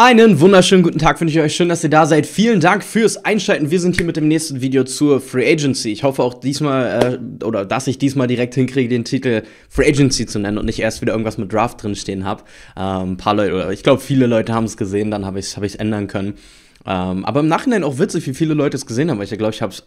Einen wunderschönen guten Tag finde ich euch. Schön, dass ihr da seid. Vielen Dank fürs Einschalten. Wir sind hier mit dem nächsten Video zur Free Agency. Ich hoffe auch diesmal, äh, oder dass ich diesmal direkt hinkriege, den Titel Free Agency zu nennen und nicht erst wieder irgendwas mit Draft drinstehen habe. Ähm, paar Leute, oder ich glaube, viele Leute haben es gesehen, dann habe ich es hab ändern können. Ähm, aber im Nachhinein auch witzig, wie viele Leute es gesehen haben. Weil Ich glaube, ich habe es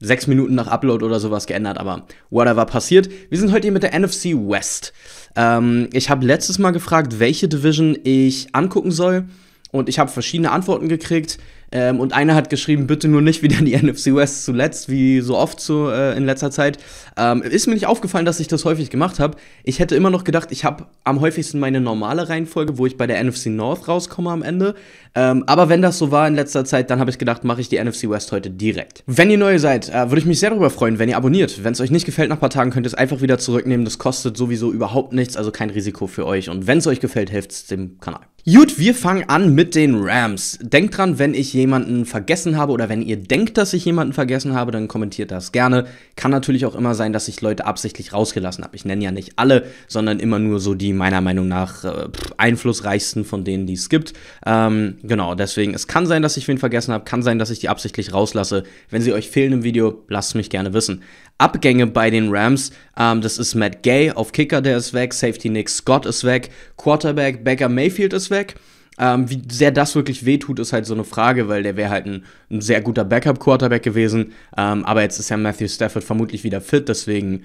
sechs Minuten nach Upload oder sowas geändert, aber whatever passiert. Wir sind heute hier mit der NFC West. Ähm, ich habe letztes Mal gefragt, welche Division ich angucken soll und ich habe verschiedene Antworten gekriegt. Ähm, und einer hat geschrieben, bitte nur nicht wieder die NFC West zuletzt, wie so oft so äh, in letzter Zeit. Ähm, ist mir nicht aufgefallen, dass ich das häufig gemacht habe. Ich hätte immer noch gedacht, ich habe am häufigsten meine normale Reihenfolge, wo ich bei der NFC North rauskomme am Ende. Ähm, aber wenn das so war in letzter Zeit, dann habe ich gedacht, mache ich die NFC West heute direkt. Wenn ihr neu seid, äh, würde ich mich sehr darüber freuen, wenn ihr abonniert. Wenn es euch nicht gefällt nach ein paar Tagen, könnt ihr es einfach wieder zurücknehmen. Das kostet sowieso überhaupt nichts, also kein Risiko für euch. Und wenn es euch gefällt, hilft es dem Kanal. Gut, wir fangen an mit den Rams. Denkt dran, wenn ich jemanden vergessen habe oder wenn ihr denkt, dass ich jemanden vergessen habe, dann kommentiert das gerne. Kann natürlich auch immer sein, dass ich Leute absichtlich rausgelassen habe. Ich nenne ja nicht alle, sondern immer nur so die meiner Meinung nach äh, einflussreichsten von denen, die es gibt. Ähm, genau, deswegen, es kann sein, dass ich wen vergessen habe, kann sein, dass ich die absichtlich rauslasse. Wenn sie euch fehlen im Video, lasst mich gerne wissen. Abgänge bei den Rams. Ähm, das ist Matt Gay auf Kicker, der ist weg. Safety Nick Scott ist weg. Quarterback Baker Mayfield ist weg weg. Ähm, wie sehr das wirklich wehtut, ist halt so eine Frage, weil der wäre halt ein, ein, sehr guter Backup-Quarterback gewesen. Ähm, aber jetzt ist ja Matthew Stafford vermutlich wieder fit, deswegen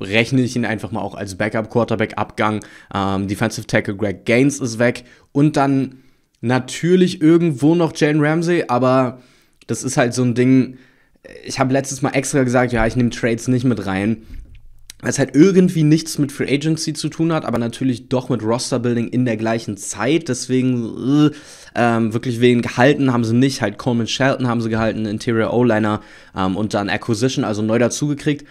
rechne ich ihn einfach mal auch als Backup-Quarterback-Abgang. Ähm, Defensive Tackle Greg Gaines ist weg und dann natürlich irgendwo noch Jane Ramsey, aber das ist halt so ein Ding. Ich habe letztes Mal extra gesagt, ja, ich nehme Trades nicht mit rein, was halt irgendwie nichts mit Free Agency zu tun hat, aber natürlich doch mit Roster Building in der gleichen Zeit. Deswegen äh, ähm, wirklich wen gehalten haben sie nicht. Halt Coleman Shelton haben sie gehalten, Interior O-Liner ähm, und dann Acquisition, also neu dazugekriegt.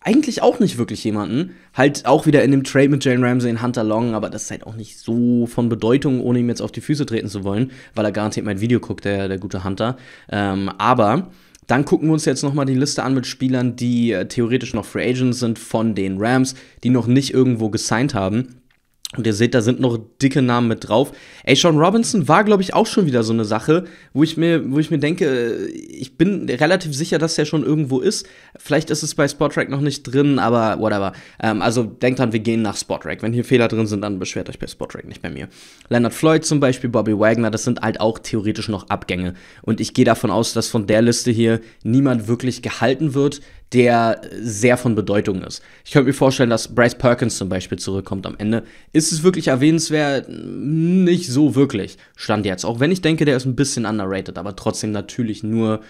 Eigentlich auch nicht wirklich jemanden. Halt auch wieder in dem Trade mit Jane Ramsey und Hunter Long, aber das ist halt auch nicht so von Bedeutung, ohne ihm jetzt auf die Füße treten zu wollen, weil er garantiert mein Video guckt, der, der gute Hunter. Ähm, aber dann gucken wir uns jetzt nochmal die Liste an mit Spielern, die äh, theoretisch noch Free Agents sind von den Rams, die noch nicht irgendwo gesigned haben. Und ihr seht, da sind noch dicke Namen mit drauf. Ey, Sean Robinson war, glaube ich, auch schon wieder so eine Sache, wo ich mir, wo ich mir denke, äh, ich bin relativ sicher, dass er schon irgendwo ist. Vielleicht ist es bei Spotrack noch nicht drin, aber whatever. Ähm, also denkt dran, wir gehen nach Spotrack. Wenn hier Fehler drin sind, dann beschwert euch bei Spotrack, nicht bei mir. Leonard Floyd zum Beispiel, Bobby Wagner, das sind halt auch theoretisch noch Abgänge. Und ich gehe davon aus, dass von der Liste hier niemand wirklich gehalten wird der sehr von Bedeutung ist. Ich könnte mir vorstellen, dass Bryce Perkins zum Beispiel zurückkommt am Ende. Ist es wirklich erwähnenswert? Nicht so wirklich, stand jetzt. Auch wenn ich denke, der ist ein bisschen underrated, aber trotzdem natürlich nur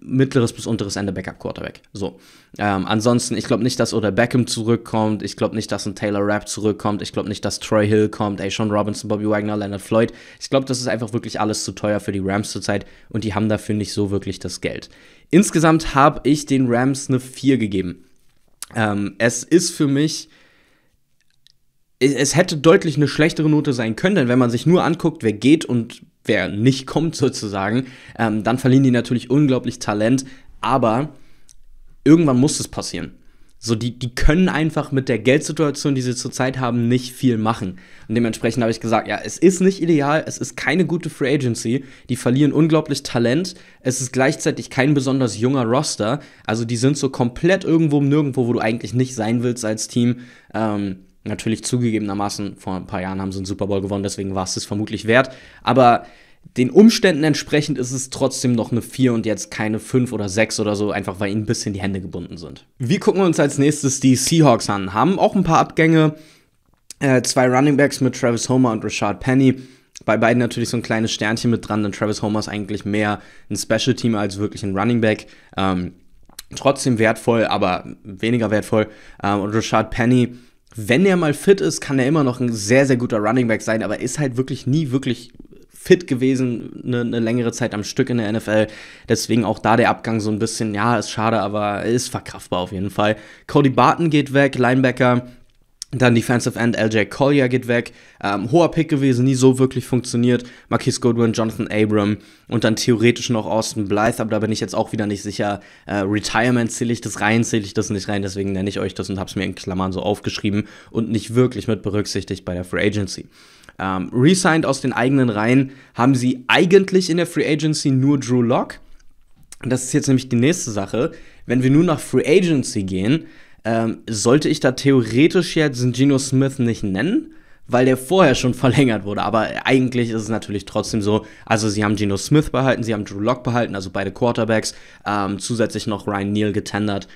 mittleres bis unteres Ende Backup Quarterback. So. Ähm, ansonsten, ich glaube nicht, dass Oder Beckham zurückkommt. Ich glaube nicht, dass ein Taylor Rapp zurückkommt. Ich glaube nicht, dass Troy Hill kommt. Ey, Sean Robinson, Bobby Wagner, Leonard Floyd. Ich glaube, das ist einfach wirklich alles zu teuer für die Rams zurzeit und die haben dafür nicht so wirklich das Geld. Insgesamt habe ich den Rams eine 4 gegeben. Ähm, es ist für mich es hätte deutlich eine schlechtere Note sein können, denn wenn man sich nur anguckt, wer geht und wer nicht kommt sozusagen, ähm, dann verlieren die natürlich unglaublich Talent, aber irgendwann muss es passieren. So, die, die können einfach mit der Geldsituation, die sie zurzeit haben, nicht viel machen. Und dementsprechend habe ich gesagt, ja, es ist nicht ideal, es ist keine gute Free Agency, die verlieren unglaublich Talent, es ist gleichzeitig kein besonders junger Roster, also die sind so komplett irgendwo nirgendwo, wo du eigentlich nicht sein willst als Team. Ähm, Natürlich zugegebenermaßen, vor ein paar Jahren haben sie einen Super Bowl gewonnen, deswegen war es das vermutlich wert. Aber den Umständen entsprechend ist es trotzdem noch eine 4 und jetzt keine 5 oder 6 oder so, einfach weil ihnen ein bisschen die Hände gebunden sind. Wir gucken uns als nächstes die Seahawks an, haben auch ein paar Abgänge, äh, zwei Runningbacks mit Travis Homer und Richard Penny. Bei beiden natürlich so ein kleines Sternchen mit dran, denn Travis Homer ist eigentlich mehr ein special Team als wirklich ein Runningback. Ähm, trotzdem wertvoll, aber weniger wertvoll. Ähm, und Richard Penny wenn er mal fit ist, kann er immer noch ein sehr, sehr guter Running Back sein, aber ist halt wirklich nie wirklich fit gewesen, eine, eine, längere Zeit am Stück in der NFL. Deswegen auch da der Abgang so ein bisschen, ja, ist schade, aber ist verkraftbar auf jeden Fall. Cody Barton geht weg, Linebacker. Dann Defensive End LJ Collier geht weg. Ähm, hoher Pick gewesen, nie so wirklich funktioniert. Marquise Goodwin, Jonathan Abram und dann theoretisch noch Austin Blythe, aber da bin ich jetzt auch wieder nicht sicher. Äh, Retirement zähle ich das rein, zähle ich das nicht rein, deswegen nenne ich euch das und habe es mir in Klammern so aufgeschrieben und nicht wirklich mit berücksichtigt bei der Free Agency. Ähm, resigned aus den eigenen Reihen haben sie eigentlich in der Free Agency nur Drew Locke. Das ist jetzt nämlich die nächste Sache. Wenn wir nur nach Free Agency gehen, ähm, sollte ich da theoretisch jetzt Geno Smith nicht nennen, weil der vorher schon verlängert wurde. Aber eigentlich ist es natürlich trotzdem so. Also sie haben Geno Smith behalten, sie haben Drew Lock behalten, also beide Quarterbacks. Ähm, zusätzlich noch Ryan Neal getendert.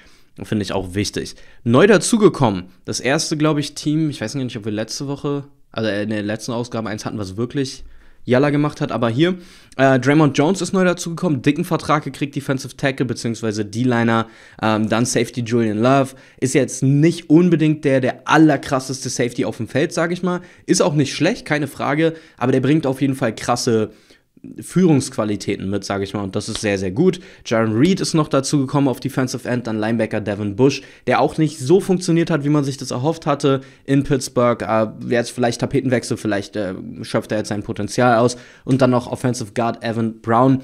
Finde ich auch wichtig. Neu dazugekommen, das erste, glaube ich, Team, ich weiß nicht, ob wir letzte Woche, also äh, in der letzten Ausgabe eins hatten, was wirklich Yalla gemacht hat. Aber hier, äh, Draymond Jones ist neu dazugekommen, dicken Vertrag gekriegt, Defensive Tackle bzw. D-Liner, ähm, dann Safety Julian Love. Ist jetzt nicht unbedingt der, der allerkrasseste Safety auf dem Feld, sage ich mal. Ist auch nicht schlecht, keine Frage, aber der bringt auf jeden Fall krasse Führungsqualitäten mit, sage ich mal, und das ist sehr, sehr gut. Jaron Reed ist noch dazu gekommen auf Defensive End, dann Linebacker Devin Bush, der auch nicht so funktioniert hat, wie man sich das erhofft hatte in Pittsburgh. Äh, jetzt vielleicht Tapetenwechsel, vielleicht äh, schöpft er jetzt sein Potenzial aus. Und dann noch Offensive Guard Evan Brown,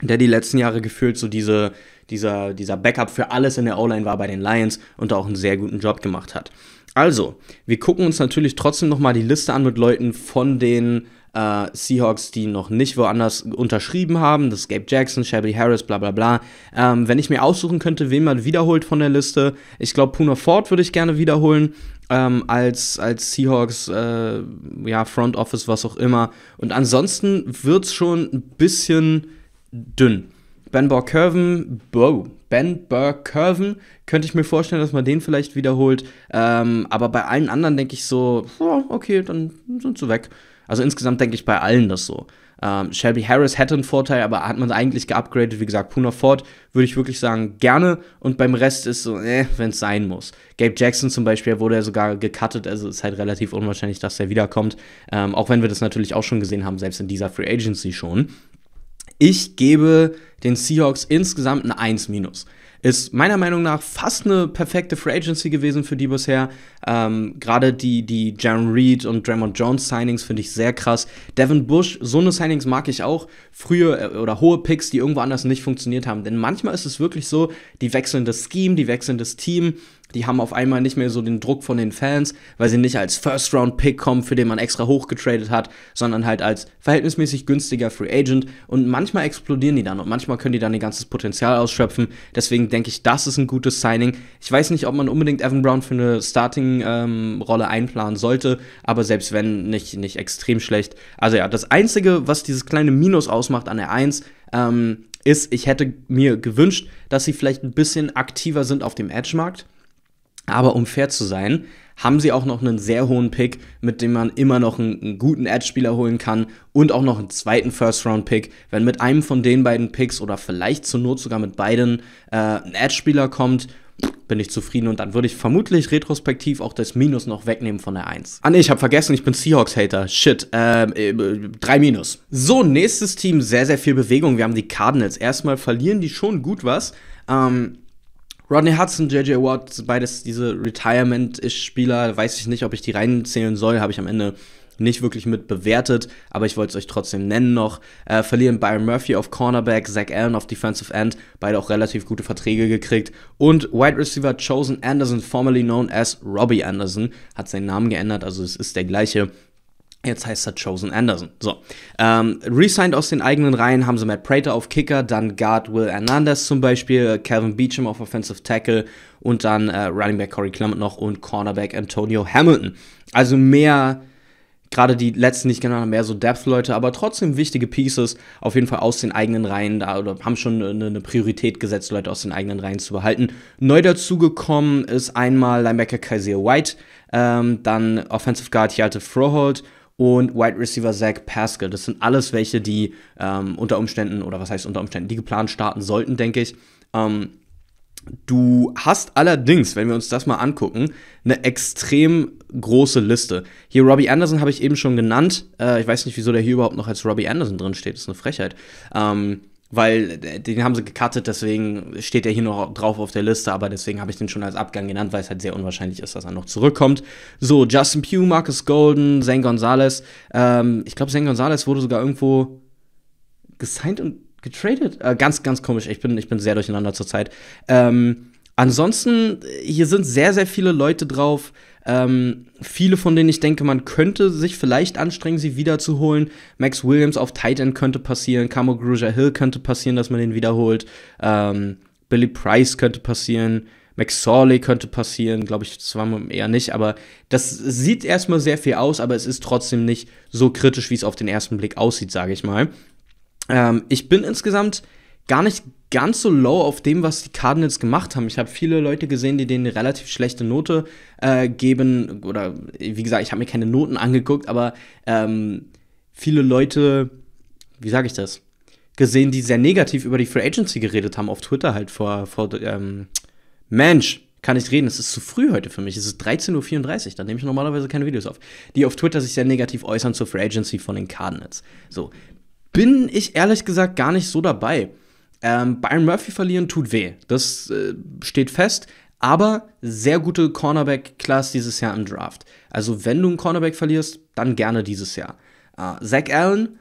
der die letzten Jahre gefühlt so diese, dieser, dieser Backup für alles in der O-Line war bei den Lions und da auch einen sehr guten Job gemacht hat. Also, wir gucken uns natürlich trotzdem nochmal die Liste an mit Leuten von den äh, Seahawks, die noch nicht woanders unterschrieben haben. Das ist Gabe Jackson, Shelby Harris, bla bla bla. Ähm, wenn ich mir aussuchen könnte, wen man wiederholt von der Liste, ich glaube, Puna Ford würde ich gerne wiederholen. Ähm, als, als Seahawks, äh, ja, Front Office, was auch immer. Und ansonsten wird es schon ein bisschen dünn. Ben Burkerven, Bo, Ben Burkerven, könnte ich mir vorstellen, dass man den vielleicht wiederholt. Ähm, aber bei allen anderen denke ich so, oh, okay, dann sind sie weg. Also insgesamt denke ich bei allen das so. Ähm, Shelby Harris hätte einen Vorteil, aber hat man eigentlich geupgradet. Wie gesagt, Puna Ford würde ich wirklich sagen, gerne. Und beim Rest ist so, äh, eh, wenn es sein muss. Gabe Jackson zum Beispiel wurde ja sogar gecuttet, also ist halt relativ unwahrscheinlich, dass er wiederkommt. Ähm, auch wenn wir das natürlich auch schon gesehen haben, selbst in dieser Free Agency schon. Ich gebe den Seahawks insgesamt ein 1 minus. Ist meiner Meinung nach fast eine perfekte Free Agency gewesen für die bisher. Ähm, Gerade die, die Jaron Reed und Draymond Jones Signings finde ich sehr krass. Devin Bush, so eine Signings mag ich auch. Frühe äh, oder hohe Picks, die irgendwo anders nicht funktioniert haben. Denn manchmal ist es wirklich so, die wechseln das Scheme, die wechseln das Team die haben auf einmal nicht mehr so den Druck von den Fans, weil sie nicht als First-Round-Pick kommen, für den man extra hochgetradet hat, sondern halt als verhältnismäßig günstiger Free Agent. Und manchmal explodieren die dann und manchmal können die dann ihr ganzes Potenzial ausschöpfen. Deswegen denke ich, das ist ein gutes Signing. Ich weiß nicht, ob man unbedingt Evan Brown für eine Starting-Rolle ähm, einplanen sollte, aber selbst wenn, nicht, nicht extrem schlecht. Also ja, das Einzige, was dieses kleine Minus ausmacht an der 1, ähm, ist, ich hätte mir gewünscht, dass sie vielleicht ein bisschen aktiver sind auf dem Edge-Markt. Aber um fair zu sein, haben sie auch noch einen sehr hohen Pick, mit dem man immer noch einen, einen guten Edge-Spieler holen kann und auch noch einen zweiten First-Round-Pick. Wenn mit einem von den beiden Picks oder vielleicht zur Not sogar mit beiden äh, ein Edge-Spieler kommt, bin ich zufrieden und dann würde ich vermutlich retrospektiv auch das Minus noch wegnehmen von der 1. Ah ne, ich habe vergessen, ich bin Seahawks-Hater. Shit, ähm, äh, 3 äh, Minus. So, nächstes Team, sehr, sehr viel Bewegung. Wir haben die Cardinals. Erstmal verlieren die schon gut was. Ähm, Rodney Hudson, JJ Watt, beides diese Retirement-Spieler, weiß ich nicht, ob ich die reinzählen soll, habe ich am Ende nicht wirklich mit bewertet, aber ich wollte es euch trotzdem nennen noch. Äh, verlieren Byron Murphy auf Cornerback, Zach Allen auf Defensive End, beide auch relativ gute Verträge gekriegt. Und Wide Receiver Chosen Anderson, formerly known as Robbie Anderson, hat seinen Namen geändert, also es ist der gleiche, Jetzt heißt er Chosen Anderson. So. Ähm, resigned aus den eigenen Reihen haben sie Matt Prater auf Kicker, dann Guard Will Hernandez zum Beispiel, äh, Calvin Beecham auf Offensive Tackle und dann äh, Running Back Corey Clement noch und Cornerback Antonio Hamilton. Also mehr, gerade die letzten, nicht ich genannt habe, mehr so Depth-Leute, aber trotzdem wichtige Pieces, auf jeden Fall aus den eigenen Reihen da oder haben schon eine, äh, eine Priorität gesetzt, Leute aus den eigenen Reihen zu behalten. Neu dazugekommen ist einmal Linebacker Kaiser White, ähm, dann Offensive Guard Hjalte Froholt und Wide Receiver Zach Pascal. Das sind alles welche, die ähm, unter Umständen, oder was heißt unter Umständen, die geplant starten sollten, denke ich. Ähm, du hast allerdings, wenn wir uns das mal angucken, eine extrem große Liste. Hier Robbie Anderson habe ich eben schon genannt. Äh, ich weiß nicht, wieso der hier überhaupt noch als Robbie Anderson drin steht. Das ist eine Frechheit. Ähm, weil äh, den haben sie gecuttet, deswegen steht er hier noch drauf auf der Liste, aber deswegen habe ich den schon als Abgang genannt, weil es halt sehr unwahrscheinlich ist, dass er noch zurückkommt. So, Justin Pugh, Marcus Golden, Zane Gonzalez. Ähm, ich glaube, Zane Gonzalez wurde sogar irgendwo gesigned und getradet. Äh, ganz, ganz komisch. Ich bin, ich bin sehr durcheinander zurzeit. Ähm, Ansonsten, hier sind sehr, sehr viele Leute drauf. Ähm, viele von denen ich denke, man könnte sich vielleicht anstrengen, sie wiederzuholen. Max Williams auf Tight End könnte passieren. Camo Gruja Hill könnte passieren, dass man den wiederholt. Ähm, Billy Price könnte passieren. Max Sorley könnte passieren, glaube ich zwar eher nicht, aber das sieht erstmal sehr viel aus, aber es ist trotzdem nicht so kritisch, wie es auf den ersten Blick aussieht, sage ich mal. Ähm, ich bin insgesamt gar nicht ganz so low auf dem, was die Cardinals gemacht haben. Ich habe viele Leute gesehen, die denen eine relativ schlechte Note äh, geben. Oder wie gesagt, ich habe mir keine Noten angeguckt, aber ähm, viele Leute, wie sage ich das, gesehen, die sehr negativ über die Free Agency geredet haben, auf Twitter halt vor, vor ähm, Mensch, kann ich reden, es ist zu früh heute für mich. Es ist 13.34 Uhr, da nehme ich normalerweise keine Videos auf. Die auf Twitter sich sehr negativ äußern zur Free Agency von den Cardinals. So. Bin ich ehrlich gesagt gar nicht so dabei. Ähm, Byron Murphy verlieren tut weh. Das äh, steht fest. Aber sehr gute Cornerback-Class dieses Jahr im Draft. Also, wenn du einen Cornerback verlierst, dann gerne dieses Jahr. Äh, Zach Allen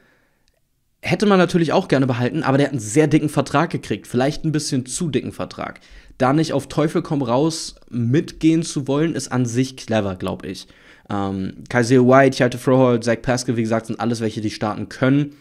hätte man natürlich auch gerne behalten, aber der hat einen sehr dicken Vertrag gekriegt. Vielleicht ein bisschen zu dicken Vertrag. Da nicht auf Teufel komm raus mitgehen zu wollen, ist an sich clever, glaube ich. Ähm, Kaiser White, Chalte Froholt, Zach Pascal, wie gesagt, sind alles welche, die starten können.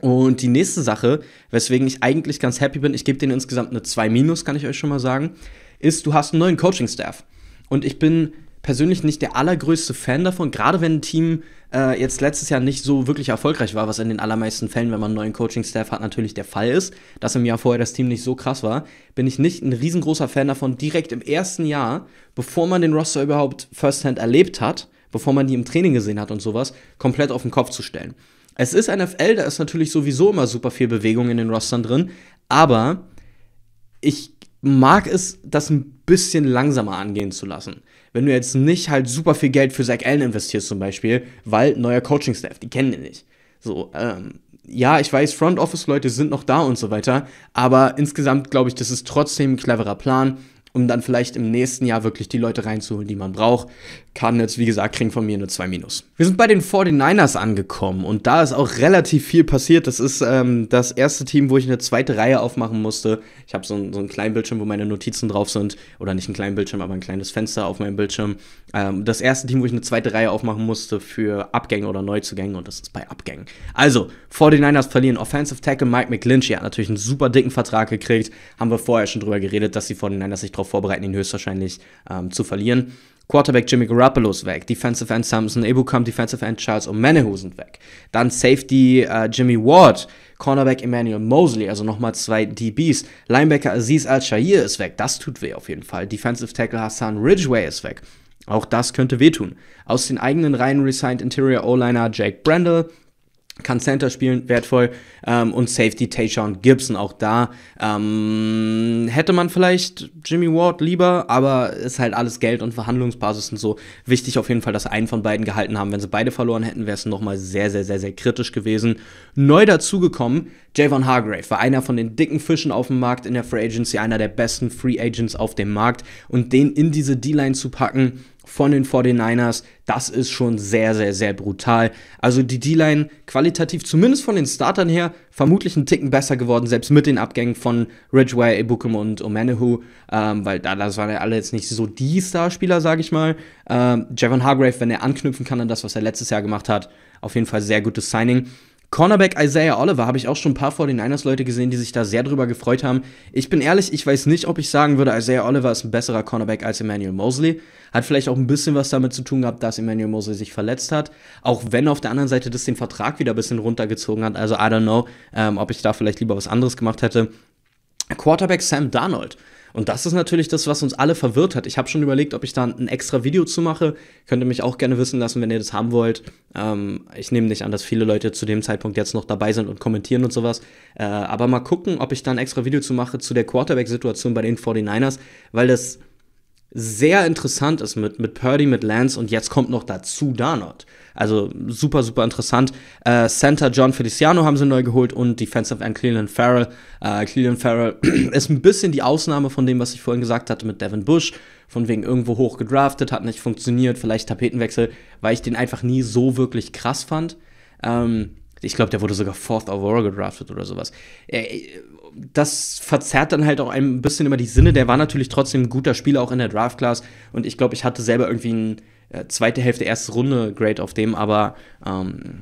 Und die nächste Sache, weswegen ich eigentlich ganz happy bin, ich gebe denen insgesamt eine 2 minus, kann ich euch schon mal sagen, ist, du hast einen neuen Coaching-Staff. Und ich bin persönlich nicht der allergrößte Fan davon, gerade wenn ein Team äh, jetzt letztes Jahr nicht so wirklich erfolgreich war, was in den allermeisten Fällen, wenn man einen neuen Coaching-Staff hat, natürlich der Fall ist, dass im Jahr vorher das Team nicht so krass war, bin ich nicht ein riesengroßer Fan davon, direkt im ersten Jahr, bevor man den Roster überhaupt firsthand erlebt hat, bevor man die im Training gesehen hat und sowas, komplett auf den Kopf zu stellen. Es ist NFL, da ist natürlich sowieso immer super viel Bewegung in den Rostern drin, aber ich mag es, das ein bisschen langsamer angehen zu lassen. Wenn du jetzt nicht halt super viel Geld für Zach Allen investierst zum Beispiel, weil neuer Coaching-Staff, die kennen den nicht. So, ähm, ja, ich weiß, Front Office-Leute sind noch da und so weiter, aber insgesamt glaube ich, das ist trotzdem ein cleverer Plan um dann vielleicht im nächsten Jahr wirklich die Leute reinzuholen, die man braucht. Cardinals, wie gesagt, kriegen von mir nur zwei Minus. Wir sind bei den 49ers angekommen und da ist auch relativ viel passiert. Das ist ähm, das erste Team, wo ich eine zweite Reihe aufmachen musste. Ich habe so, so einen kleinen Bildschirm, wo meine Notizen drauf sind. Oder nicht einen kleinen Bildschirm, aber ein kleines Fenster auf meinem Bildschirm. Ähm, das erste Team, wo ich eine zweite Reihe aufmachen musste für Abgänge oder Neuzugänge und das ist bei Abgängen. Also, 49ers verlieren Offensive Tackle Mike McGlinchey. hat natürlich einen super dicken Vertrag gekriegt. Haben wir vorher schon drüber geredet, dass die 49ers sich drauf darauf vorbereiten, ihn höchstwahrscheinlich ähm, zu verlieren. Quarterback Jimmy Garoppolo ist weg, Defensive End Samson Ebukam, Defensive End Charles O'Manehu sind weg. Dann Safety äh, Jimmy Ward, Cornerback Emmanuel Mosley, also nochmal zwei DBs. Linebacker Aziz al shahir ist weg, das tut weh auf jeden Fall. Defensive Tackle Hassan Ridgeway ist weg, auch das könnte wehtun. Aus den eigenen Reihen resigned Interior O-Liner Jake Brendel, kann Center spielen, wertvoll. Ähm, und Safety Tayshawn Gibson, auch da. Ähm, hätte man vielleicht Jimmy Ward lieber, aber ist halt alles Geld und Verhandlungsbasis und so. Wichtig auf jeden Fall, dass einen von beiden gehalten haben. Wenn sie beide verloren hätten, wäre es nochmal sehr, sehr, sehr, sehr kritisch gewesen. Neu dazugekommen, Javon Hargrave war einer von den dicken Fischen auf dem Markt in der Free Agency, einer der besten Free Agents auf dem Markt. Und den in diese D-Line zu packen, von den 49ers, das ist schon sehr, sehr, sehr brutal. Also die D-Line qualitativ, zumindest von den Startern her, vermutlich einen Ticken besser geworden, selbst mit den Abgängen von Ridgeway, Ibukum und Omenehu, ähm, weil da, das waren ja alle jetzt nicht so die Starspieler, sage ich mal. Ähm, Javon Hargrave, wenn er anknüpfen kann an das, was er letztes Jahr gemacht hat, auf jeden Fall sehr gutes Signing. Cornerback Isaiah Oliver habe ich auch schon ein paar vor den ers leute gesehen, die sich da sehr drüber gefreut haben. Ich bin ehrlich, ich weiß nicht, ob ich sagen würde, Isaiah Oliver ist ein besserer Cornerback als Emmanuel Mosley. Hat vielleicht auch ein bisschen was damit zu tun gehabt, dass Emmanuel Mosley sich verletzt hat. Auch wenn auf der anderen Seite das den Vertrag wieder ein bisschen runtergezogen hat. Also I don't know, ähm, ob ich da vielleicht lieber was anderes gemacht hätte. Quarterback Sam Darnold und das ist natürlich das, was uns alle verwirrt hat. Ich habe schon überlegt, ob ich da ein extra Video zu mache. Könnt ihr mich auch gerne wissen lassen, wenn ihr das haben wollt. Ähm, ich nehme nicht an, dass viele Leute zu dem Zeitpunkt jetzt noch dabei sind und kommentieren und sowas. Äh, aber mal gucken, ob ich da ein extra Video zu mache zu der Quarterback-Situation bei den 49ers, weil das sehr interessant ist mit, mit Purdy, mit Lance und jetzt kommt noch dazu Darnold. Also super, super interessant. Äh, Center John Feliciano haben sie neu geholt und Defensive End Cleveland Farrell. Äh, Cleveland Farrell ist ein bisschen die Ausnahme von dem, was ich vorhin gesagt hatte mit Devin Bush. Von wegen irgendwo hoch gedraftet, hat nicht funktioniert, vielleicht Tapetenwechsel, weil ich den einfach nie so wirklich krass fand. Ähm, ich glaube, der wurde sogar Fourth Overall gedraftet oder sowas. Äh, äh, das verzerrt dann halt auch ein bisschen immer die Sinne. Der war natürlich trotzdem ein guter Spieler, auch in der Draft-Class. Und ich glaube, ich hatte selber irgendwie eine äh, zweite Hälfte, erste Runde Grade auf dem, aber ähm,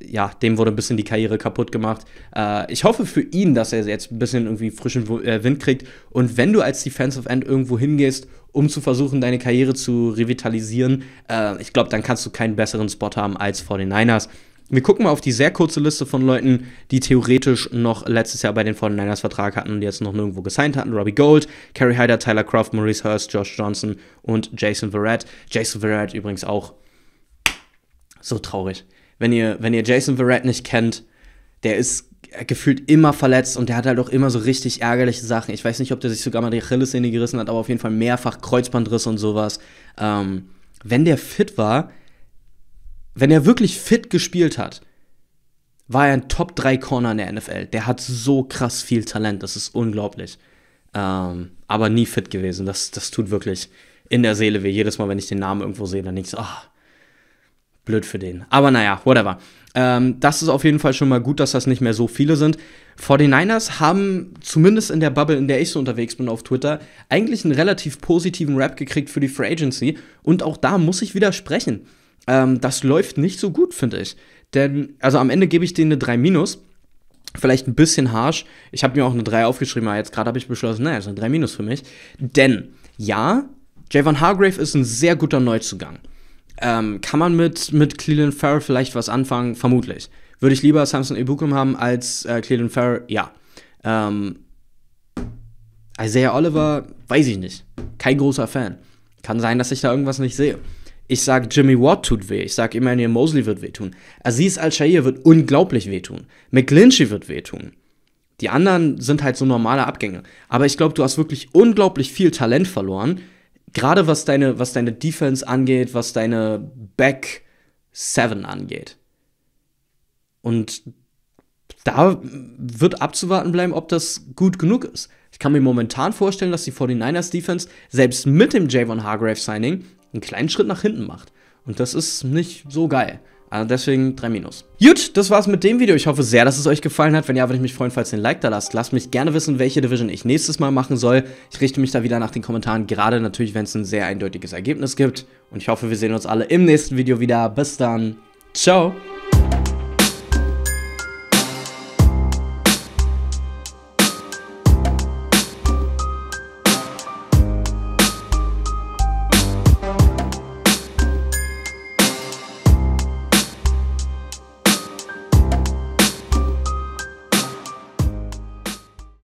ja, dem wurde ein bisschen die Karriere kaputt gemacht. Äh, ich hoffe für ihn, dass er jetzt ein bisschen irgendwie frischen äh, Wind kriegt. Und wenn du als Defensive End irgendwo hingehst, um zu versuchen, deine Karriere zu revitalisieren, äh, ich glaube, dann kannst du keinen besseren Spot haben als vor den Niners. Wir gucken mal auf die sehr kurze Liste von Leuten, die theoretisch noch letztes Jahr bei den 49ers Vertrag hatten und jetzt noch nirgendwo gesigned hatten. Robbie Gold, Kerry Hyder, Tyler Croft, Maurice Hurst, Josh Johnson und Jason Verrett. Jason Verrett übrigens auch so traurig. Wenn ihr, wenn ihr Jason Verrett nicht kennt, der ist gefühlt immer verletzt und der hat halt auch immer so richtig ärgerliche Sachen. Ich weiß nicht, ob der sich sogar mal die Achillessehne gerissen hat, aber auf jeden Fall mehrfach Kreuzbandrisse und sowas. Ähm, wenn der fit war, wenn er wirklich fit gespielt hat, war er ein Top-3-Corner in der NFL. Der hat so krass viel Talent, das ist unglaublich. Ähm, aber nie fit gewesen. Das, das tut wirklich in der Seele weh. Jedes Mal, wenn ich den Namen irgendwo sehe, dann denke ich so, ach, blöd für den. Aber naja, whatever. Ähm, das ist auf jeden Fall schon mal gut, dass das nicht mehr so viele sind. 49ers haben, zumindest in der Bubble, in der ich so unterwegs bin auf Twitter, eigentlich einen relativ positiven Rap gekriegt für die Free Agency. Und auch da muss ich widersprechen ähm, das läuft nicht so gut, finde ich. Denn, also am Ende gebe ich denen eine 3 minus. Vielleicht ein bisschen harsch. Ich habe mir auch eine 3 aufgeschrieben, aber jetzt gerade habe ich beschlossen, naja, ist eine 3 minus für mich. Denn, ja, Javon Hargrave ist ein sehr guter Neuzugang. Ähm, kann man mit, mit Cleveland Farrell vielleicht was anfangen? Vermutlich. Würde ich lieber Samson Ibukum haben als äh, Cleveland Farrell? Ja. Ähm, Isaiah Oliver, weiß ich nicht. Kein großer Fan. Kann sein, dass ich da irgendwas nicht sehe. Ich sage, Jimmy Ward tut weh. Ich sage, Emmanuel Mosley wird wehtun. Aziz Al-Shair wird unglaublich wehtun. McGlinchey wird wehtun. Die anderen sind halt so normale Abgänge. Aber ich glaube, du hast wirklich unglaublich viel Talent verloren. Gerade was deine, was deine Defense angeht, was deine Back 7 angeht. Und da wird abzuwarten bleiben, ob das gut genug ist. Ich kann mir momentan vorstellen, dass die 49ers Defense selbst mit dem Javon Hargrave Signing einen kleinen Schritt nach hinten macht. Und das ist nicht so geil. Also deswegen 3 Minus. Gut, das war's mit dem Video. Ich hoffe sehr, dass es euch gefallen hat. Wenn ja, würde ich mich freuen, falls ihr ein Like da lasst. Lasst mich gerne wissen, welche Division ich nächstes Mal machen soll. Ich richte mich da wieder nach den Kommentaren, gerade natürlich, wenn es ein sehr eindeutiges Ergebnis gibt. Und ich hoffe, wir sehen uns alle im nächsten Video wieder. Bis dann. Ciao.